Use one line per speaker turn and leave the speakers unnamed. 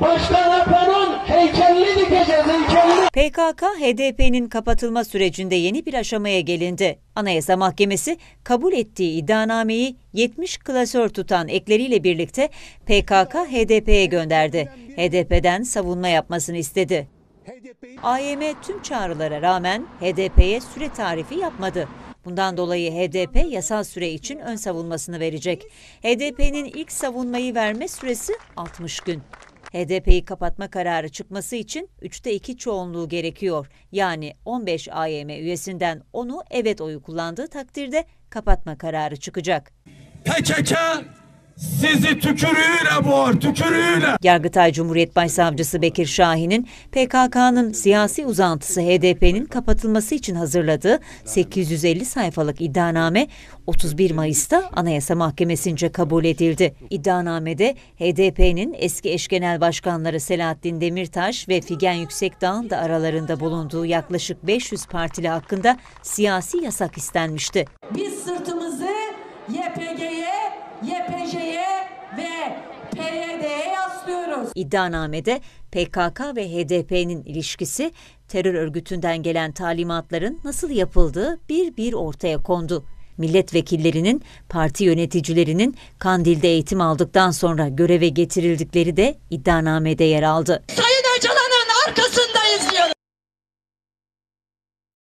Başkan Akan'ın heykelini dikeceğiz heykelini. PKK, HDP'nin kapatılma sürecinde yeni bir aşamaya gelindi. Anayasa Mahkemesi kabul ettiği iddianameyi 70 klasör tutan ekleriyle birlikte PKK HDP'ye gönderdi. HDP'den savunma yapmasını istedi. AYM tüm çağrılara rağmen HDP'ye süre tarifi yapmadı. Bundan dolayı HDP yasal süre için ön savunmasını verecek. HDP'nin ilk savunmayı verme süresi 60 gün. HDP'yi kapatma kararı çıkması için 3'te 2 çoğunluğu gerekiyor. Yani 15 AYM üyesinden 10'u evet oyu kullandığı takdirde kapatma kararı çıkacak. PKK sizi tükürüğüyle boğar, tükürüğüyle. Yargıtay Cumhuriyet Başsavcısı Bekir Şahin'in PKK'nın siyasi uzantısı HDP'nin kapatılması için hazırladığı 850 sayfalık iddianame 31 Mayıs'ta Anayasa Mahkemesi'nce kabul edildi. İddianamede HDP'nin eski eş genel başkanları Selahattin Demirtaş ve Figen Yüksekdağ'ın da aralarında bulunduğu yaklaşık 500 partili hakkında siyasi yasak istenmişti. Biz sırtımızı YPG'ye projeye ve PYD'ye yaslıyoruz. İddianamede PKK ve HDP'nin ilişkisi terör örgütünden gelen talimatların nasıl yapıldığı bir bir ortaya kondu milletvekillerinin, parti yöneticilerinin Kandil'de eğitim aldıktan sonra göreve getirildikleri de iddianamede yer aldı. Sayın